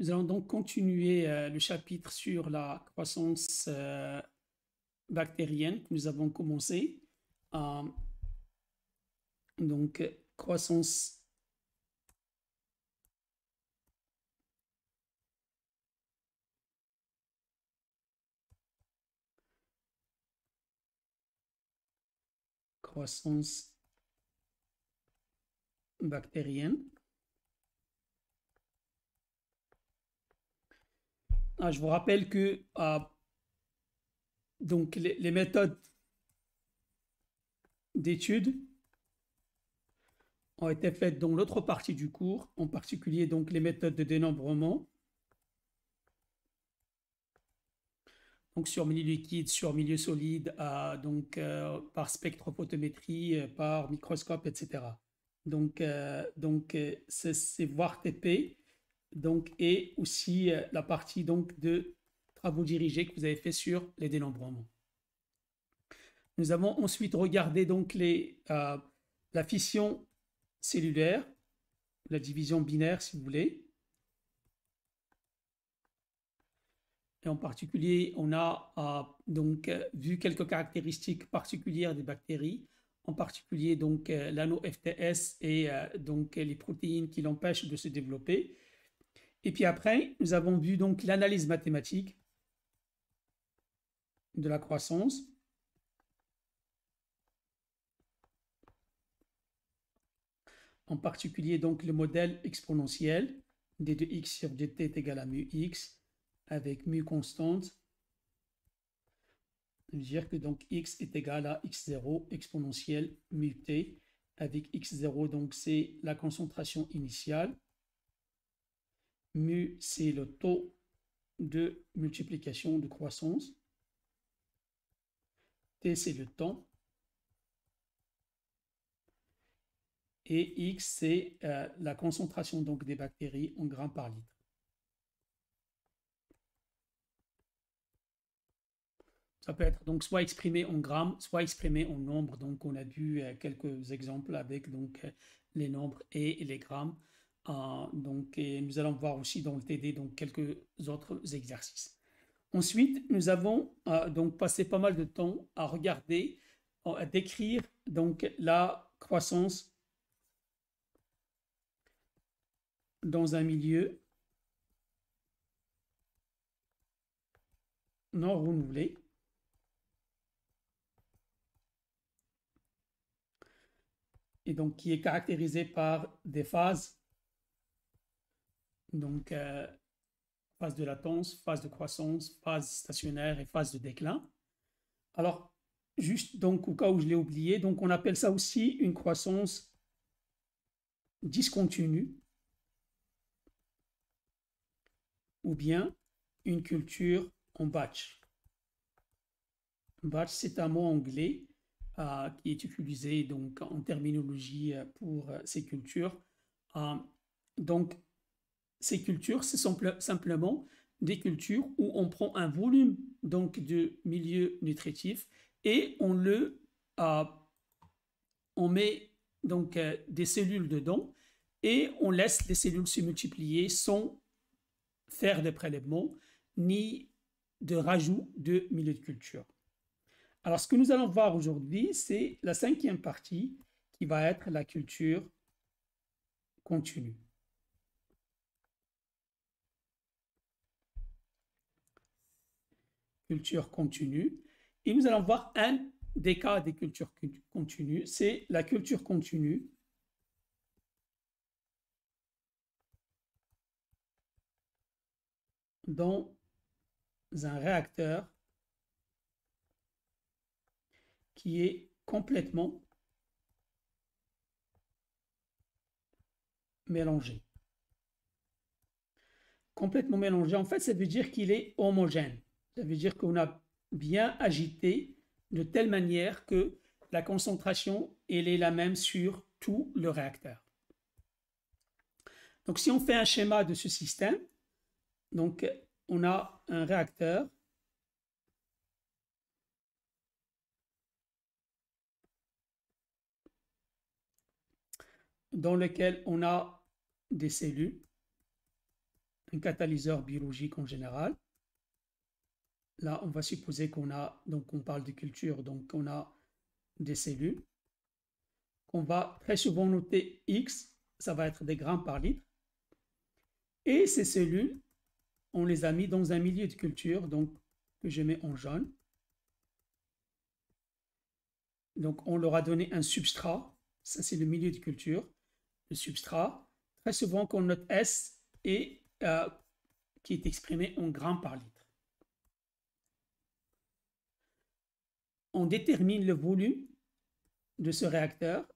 Nous allons donc continuer euh, le chapitre sur la croissance euh, bactérienne que nous avons commencé. Euh, donc, croissance croissance bactérienne. Ah, je vous rappelle que ah, donc les, méthodes d'études ont été faites dans l'autre partie du cours, en particulier donc les méthodes de dénombrement. Donc sur milieu liquide, sur milieu solide, ah, donc euh, par spectrophotométrie, euh, par microscope, etc. Donc, euh, donc c'est VOIR-TP donc, et aussi euh, la partie donc, de travaux dirigés que vous avez fait sur les dénombrements. Nous avons ensuite regardé donc les, euh, la fission cellulaire, la division binaire si vous voulez. Et en particulier, on a euh, donc vu quelques caractéristiques particulières des bactéries, en particulier donc l'anneau FTS et donc les protéines qui l'empêchent de se développer. Et puis après, nous avons vu donc l'analyse mathématique de la croissance. En particulier donc le modèle exponentiel d de x sur dt est égal à mu x avec mu constante. Je veux dire que donc x est égal à x0 exponentielle mu t avec x0 donc c'est la concentration initiale mu, c'est le taux de multiplication de croissance. T, c'est le temps. Et X, c'est euh, la concentration donc, des bactéries en grammes par litre. Ça peut être donc soit exprimé en grammes, soit exprimé en nombre. Donc on a vu euh, quelques exemples avec donc euh, les nombres et les grammes. Euh, donc, nous allons voir aussi dans le TD donc, quelques autres exercices. Ensuite, nous avons euh, donc passé pas mal de temps à regarder, euh, à décrire donc, la croissance dans un milieu non renouvelé. Et donc qui est caractérisé par des phases donc, euh, phase de latence, phase de croissance, phase stationnaire et phase de déclin. Alors, juste donc au cas où je l'ai oublié, donc on appelle ça aussi une croissance discontinue ou bien une culture en batch. Batch, c'est un mot anglais euh, qui est utilisé donc en terminologie euh, pour ces cultures. donc, ces cultures, c'est sont simplement des cultures où on prend un volume donc de milieu nutritif et on le euh, on met donc euh, des cellules dedans et on laisse les cellules se multiplier sans faire de prélèvements ni de rajout de milieu de culture. Alors ce que nous allons voir aujourd'hui, c'est la cinquième partie qui va être la culture continue. culture continue. Et nous allons voir un des cas des cultures continues, c'est la culture continue. dans un réacteur qui est complètement mélangé. Complètement mélangé, en fait, ça veut dire qu'il est homogène. Ça veut dire qu'on a bien agité de telle manière que la concentration, elle est la même sur tout le réacteur. Donc si on fait un schéma de ce système, donc on a un réacteur dans lequel on a des cellules, un catalyseur biologique en général, là, on va supposer qu'on a, donc on parle de culture, donc on a des cellules, qu'on va très souvent noter X, ça va être des grammes par litre. Et ces cellules, on les a mis dans un milieu de culture, donc que je mets en jaune. Donc on leur a donné un substrat, ça c'est le milieu de culture, le substrat, très souvent qu'on note S et euh, qui est exprimé en grammes par litre. on détermine le volume de ce réacteur.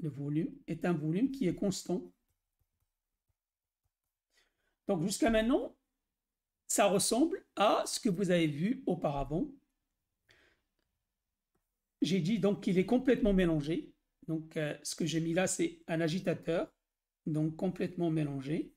Le volume est un volume qui est constant. Donc jusqu'à maintenant, ça ressemble à ce que vous avez vu auparavant. J'ai dit donc qu'il est complètement mélangé. Donc euh, ce que j'ai mis là, c'est un agitateur, donc complètement mélangé.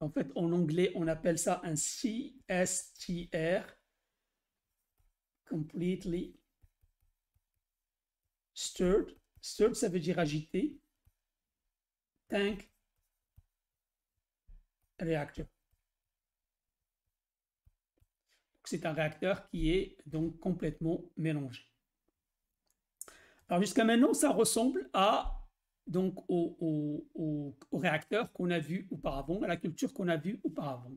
En fait, en anglais, on appelle ça un CSTR, completely stirred. Stirred, ça veut dire agité. Tank reactor. C'est un réacteur qui est donc complètement mélangé. Alors jusqu'à maintenant, ça ressemble à donc au, réacteur qu'on a vu auparavant, à la culture qu'on a vue auparavant.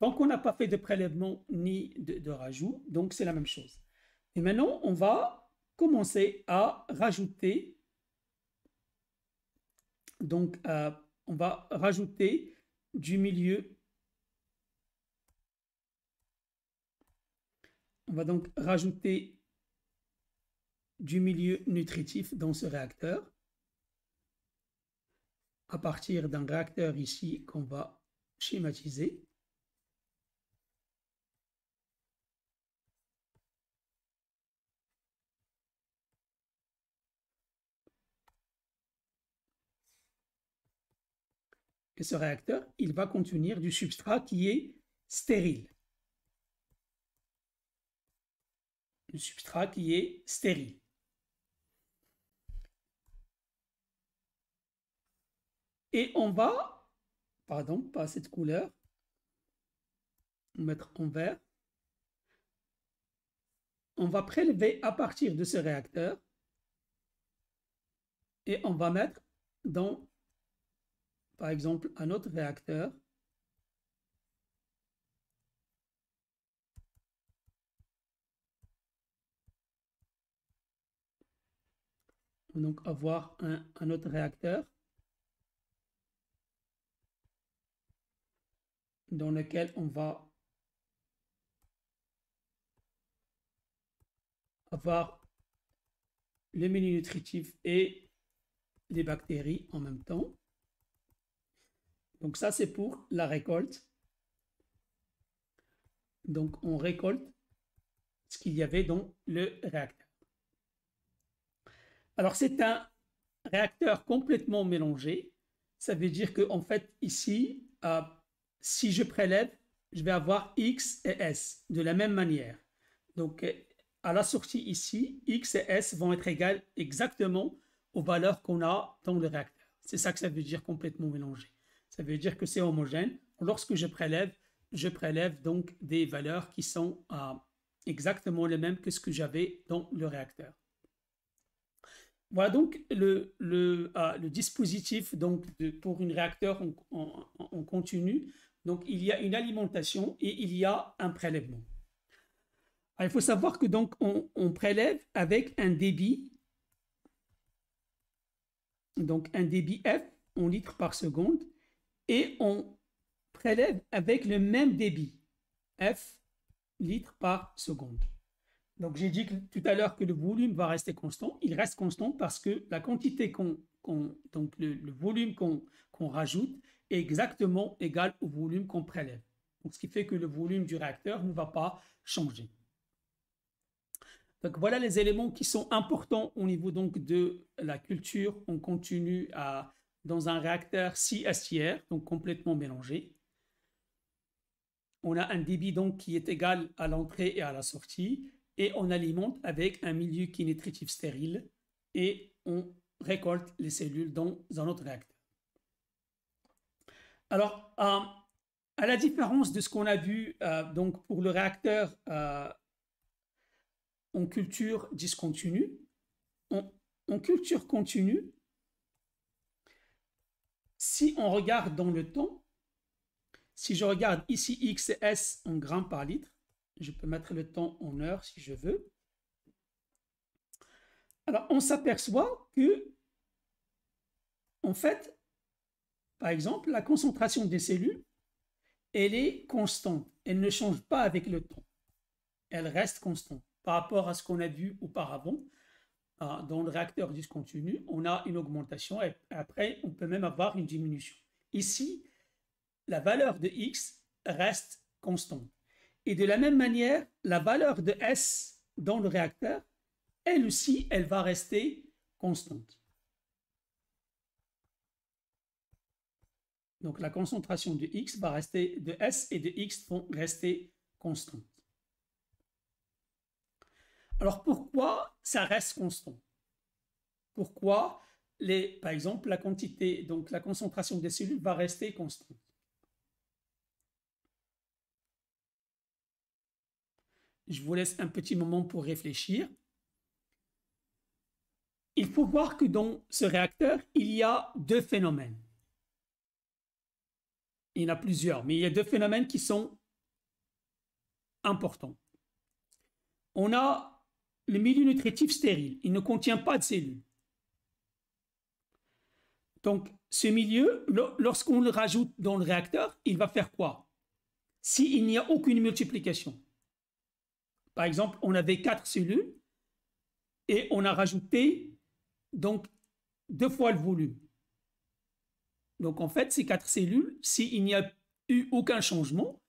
Donc on n'a pas fait de prélèvement ni de, rajout, donc c'est la même chose. Et maintenant, on va commencer à rajouter, donc euh, on va rajouter du milieu. On va donc rajouter du milieu nutritif dans ce réacteur à partir d'un réacteur ici qu'on va schématiser. Et ce réacteur, il va contenir du substrat qui est stérile. Du substrat qui est stérile. Et on va, pardon, pas cette couleur, mettre en vert. On va prélever à partir de ce réacteur et on va mettre dans, par exemple, un autre réacteur. donc avoir un, un autre réacteur. dans lequel on va avoir le menu nutritif et les bactéries en même temps. Donc ça, c'est pour la récolte. Donc on récolte ce qu'il y avait dans le réacteur. Alors c'est un réacteur complètement mélangé. Ça veut dire qu'en en fait, ici, à si je prélève, je vais avoir X et S de la même manière. Donc, euh, à la sortie ici, X et S vont être égales exactement aux valeurs qu'on a dans le réacteur. C'est ça que ça veut dire complètement mélangé. Ça veut dire que c'est homogène. Lorsque je prélève, je prélève donc des valeurs qui sont euh, exactement les mêmes que ce que j'avais dans le réacteur. Voilà donc le, euh, dispositif donc pour un réacteur en, en continu. Donc il y a une alimentation et il y a un prélèvement. il faut savoir que donc on, prélève avec un débit, donc un débit F en litres par seconde, et on prélève avec le même débit, F litres par seconde. Donc j'ai dit tout à l'heure que le volume va rester constant. Il reste constant parce que la quantité qu'on, donc le, volume qu'on rajoute, exactement égal au volume qu'on prélève. Donc, ce qui fait que le volume du réacteur ne va pas changer. Donc voilà les éléments qui sont importants au niveau donc de la culture. On continue à, dans un réacteur 6 donc complètement mélangé. On a un débit donc qui est égal à l'entrée et à la sortie et on alimente avec un milieu qui nutritif stérile et on récolte les cellules dans un autre réacteur. Alors, euh, à la différence de ce qu'on a vu euh, donc pour le réacteur euh, en culture discontinue, en, en, culture continue, si on regarde dans le temps, si je regarde ici X et S en grammes par litre, je peux mettre le temps en heure si je veux. Alors, on s'aperçoit que, en fait, par exemple, la concentration des cellules, elle est constante. Elle ne change pas avec le temps. Elle reste constante par rapport à ce qu'on a vu auparavant. Euh, dans le réacteur discontinu, on a une augmentation et après, on peut même avoir une diminution. Ici, la valeur de x reste constante. Et de la même manière, la valeur de S dans le réacteur, elle aussi, elle va rester constante. Donc la concentration de X va rester, de S et de X vont rester constantes. Alors pourquoi ça reste constant Pourquoi, les, par exemple, la quantité, donc la concentration des cellules va rester constante Je vous laisse un petit moment pour réfléchir. Il faut voir que dans ce réacteur, il y a deux phénomènes il y en a plusieurs, mais il y a deux phénomènes qui sont importants. On a le milieu nutritif stérile, il ne contient pas de cellules. Donc, ce milieu, lorsqu'on le rajoute dans le réacteur, il va faire quoi S'il n'y a aucune multiplication. Par exemple, on avait quatre cellules et on a rajouté donc deux fois le volume. Donc en fait, ces quatre cellules, s'il n'y a eu aucun changement,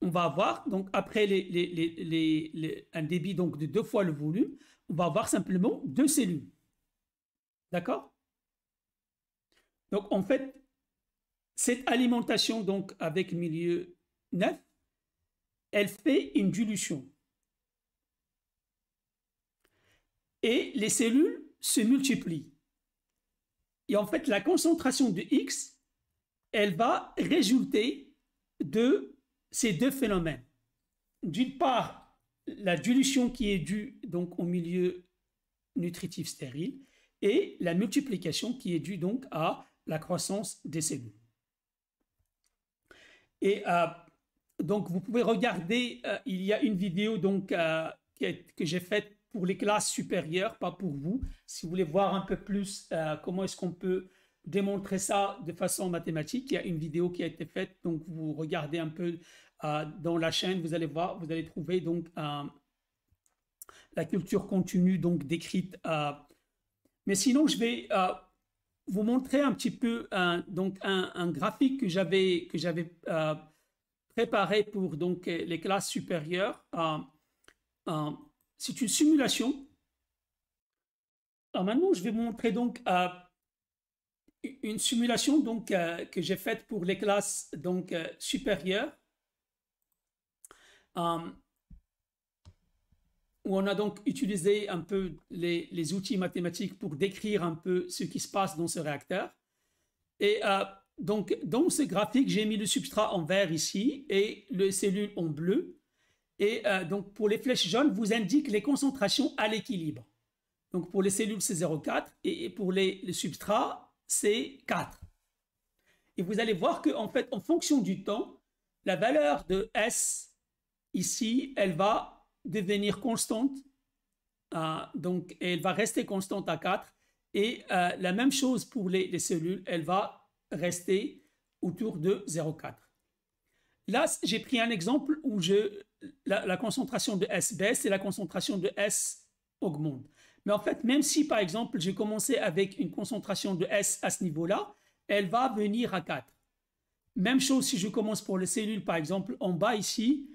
on va avoir, donc après un débit donc, de deux fois le volume, on va avoir simplement deux cellules. D'accord Donc en fait, cette alimentation donc avec milieu neuf, elle fait une dilution. Et les cellules se multiplient. Et en fait, la concentration de X, elle va résulter de ces deux phénomènes. D'une part, la dilution qui est due donc au milieu nutritif stérile et la multiplication qui est due donc à la croissance des cellules. Et euh, donc, vous pouvez regarder, euh, il y a une vidéo donc, euh, que j'ai faite pour les classes supérieures, pas pour vous. Si vous voulez voir un peu plus euh, comment est-ce qu'on peut démontrer ça de façon mathématique, il y a une vidéo qui a été faite, donc vous regardez un peu euh, dans la chaîne, vous allez voir, vous allez trouver donc euh, la culture continue donc décrite. Mais sinon, je vais vous montrer un petit peu donc un, un, graphique que j'avais que j'avais préparé pour donc les classes supérieures c'est une simulation. maintenant, je vais vous montrer donc euh, une simulation donc, euh, que j'ai faite pour les classes donc, euh, supérieures. où on a donc utilisé un peu les, les, outils mathématiques pour décrire un peu ce qui se passe dans ce réacteur. Et donc, dans ce graphique, j'ai mis le substrat en vert ici et les cellules en bleu. Et euh, donc, pour les flèches jaunes, vous indique les concentrations à l'équilibre. Donc, pour les cellules, c'est 0,4 et pour les, substrats, c'est 4. Et vous allez voir qu'en en fait, en fonction du temps, la valeur de S ici, elle va devenir constante. Hein, donc, elle va rester constante à 4. Et euh, la même chose pour les, cellules, elle va rester autour de 0,4. Là, j'ai pris un exemple où je la, concentration de S baisse et la concentration de S augmente. Mais en fait, même si par exemple j'ai commencé avec une concentration de S à ce niveau-là, elle va venir à 4. Même chose si je commence pour les cellules, par exemple, en bas ici,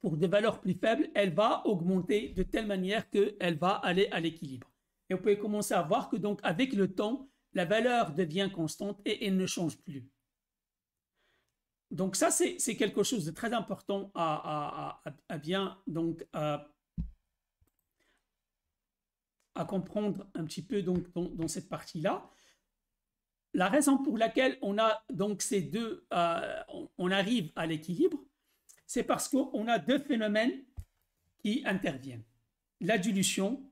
pour des valeurs plus faibles, elle va augmenter de telle manière qu'elle va aller à l'équilibre. Et vous pouvez commencer à voir que donc avec le temps, la valeur devient constante et elle ne change plus. Donc ça, c'est quelque chose de très important à, bien donc à, comprendre un petit peu donc dans, cette partie-là. La raison pour laquelle on a donc ces deux, euh, on, arrive à l'équilibre, c'est parce qu'on a deux phénomènes qui interviennent la dilution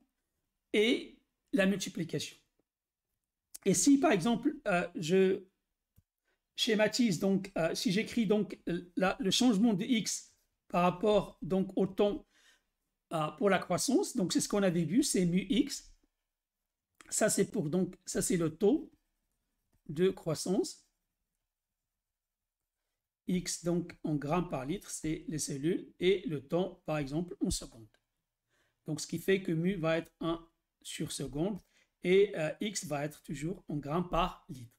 et la multiplication. Et si par exemple euh, je schématise donc, euh, si j'écris donc le changement de x par rapport donc au temps euh, pour la croissance, donc c'est ce qu'on a vu, c'est mu x. Ça c'est pour donc, ça c'est le taux de croissance. X donc en grammes par litre, c'est les cellules, et le temps par exemple en seconde Donc ce qui fait que mu va être 1 sur seconde et euh, x va être toujours en grammes par litre.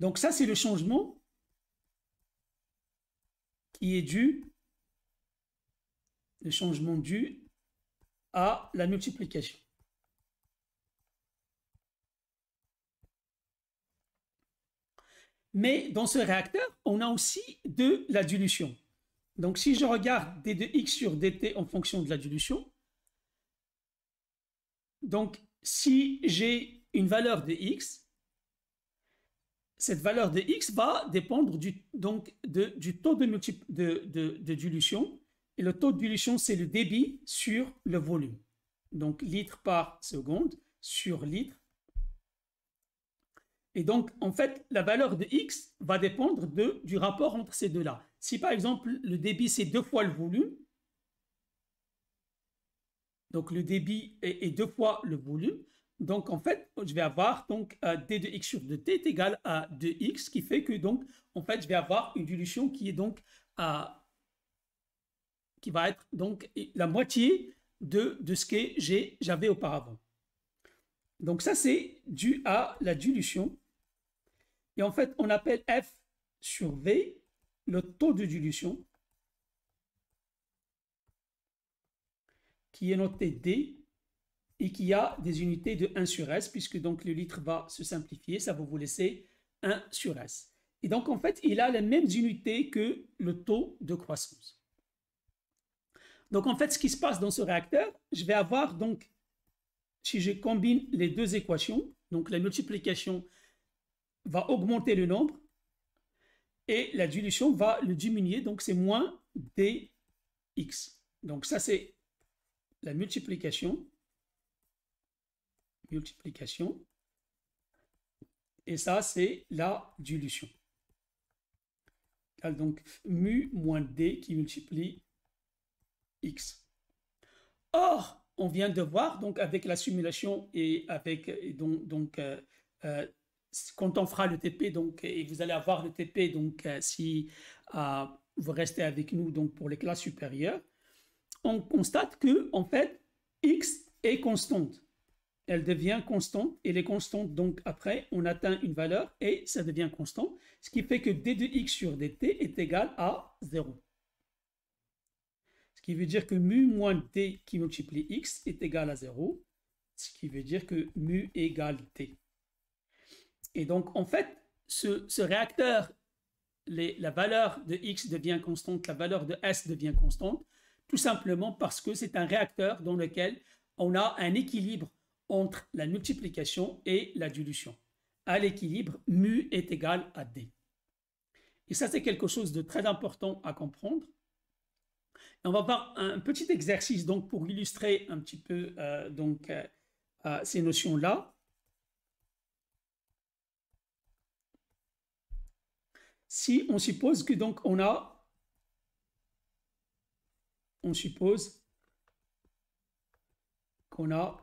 Donc ça, c'est le changement qui est dû, le changement dû à la multiplication. Mais dans ce réacteur, on a aussi de la dilution. Donc si je regarde d 2 x sur dt en fonction de la dilution, donc si j'ai une valeur de x, cette valeur de x va dépendre du, taux de, dilution. Et le taux de dilution, c'est le débit sur le volume. Donc litre par seconde sur litre. Et donc, en fait, la valeur de x va dépendre du rapport entre ces deux-là. Si par exemple, le débit, c'est deux fois le volume, donc le débit est deux fois le volume, donc, en fait, je vais avoir donc euh, d de x sur 2t est égal à 2x, qui fait que donc, en fait, je vais avoir une dilution qui est donc qui va être donc la moitié de, de ce que j'avais auparavant. Donc ça, c'est dû à la dilution. Et en fait, on appelle F sur V le taux de dilution qui est noté D et qui a des unités de 1 sur S, puisque donc le litre va se simplifier, ça va vous laisser 1 sur S. Et donc en fait, il a les mêmes unités que le taux de croissance. Donc en fait, ce qui se passe dans ce réacteur, je vais avoir donc, si je combine les deux équations, donc la multiplication va augmenter le nombre et la dilution va le diminuer, donc c'est moins dx. Donc ça c'est la multiplication multiplication. Et ça, c'est la dilution. Donc, mu moins d qui multiplie x. Or, on vient de voir, donc avec la simulation et avec, donc, donc euh, euh, quand on fera le TP, donc, et vous allez avoir le TP, donc, euh, si vous restez avec nous, donc, pour les classes supérieures, on constate que, en fait, x est constante elle devient constante, et est constante, donc après, on atteint une valeur et ça devient constant, ce qui fait que d de x sur dt est égal à 0. Ce qui veut dire que mu moins d qui multiplie x est égal à 0, ce qui veut dire que mu égale t. Et donc, en fait, ce, ce réacteur, la valeur de x devient constante, la valeur de s devient constante, tout simplement parce que c'est un réacteur dans lequel on a un équilibre entre la multiplication et la dilution. À l'équilibre, mu est égal à d. Et ça, c'est quelque chose de très important à comprendre. on va faire un petit exercice donc pour illustrer un petit peu euh, donc euh, euh, ces notions là. Si on suppose que donc on a on suppose qu'on a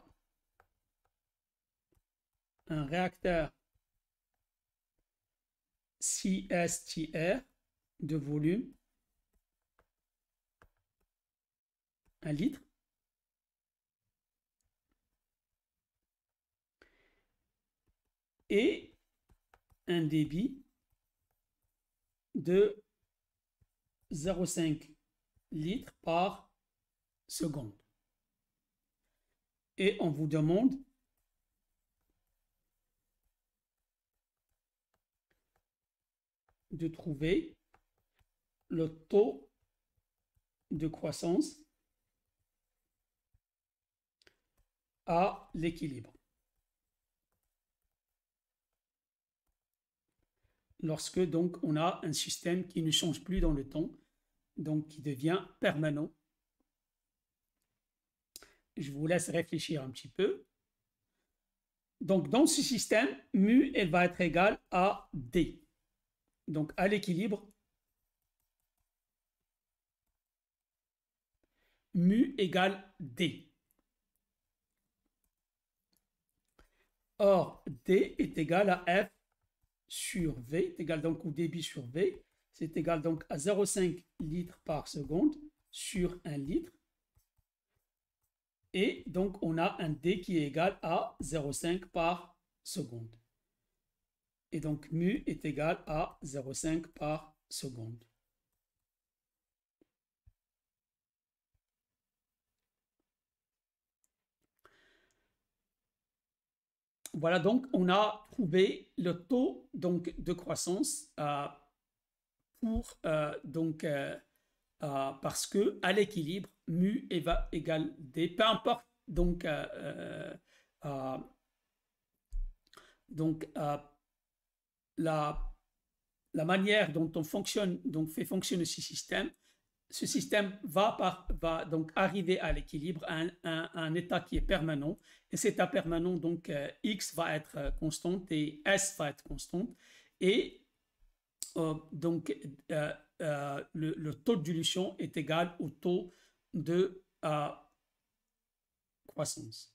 un réacteur CSTR de volume un litre. Et un débit de 0,5 litres par seconde. Et on vous demande de trouver le taux de croissance à l'équilibre. Lorsque donc on a un système qui ne change plus dans le temps, donc qui devient permanent. Je vous laisse réfléchir un petit peu. Donc dans ce système, mu elle va être égale à d. Donc à l'équilibre, mu égale d. Or, d est égal à f sur v, est égal donc au débit sur v, c'est égal donc à 0,5 litres par seconde sur 1 litre. Et donc, on a un d qui est égal à 0,5 par seconde. Et donc mu est égal à 0,5 par seconde. Voilà donc on a trouvé le taux donc de croissance euh, pour euh, donc euh, parce que à l'équilibre mu va égal d peu importe donc donc la, manière dont on fonctionne, donc fait fonctionner ce système, ce système va, va donc arriver à l'équilibre, à, un état qui est permanent. Et cet état permanent, donc euh, x va être euh, constante et s va être constante. Et euh, donc le, le, taux de dilution est égal au taux de croissance.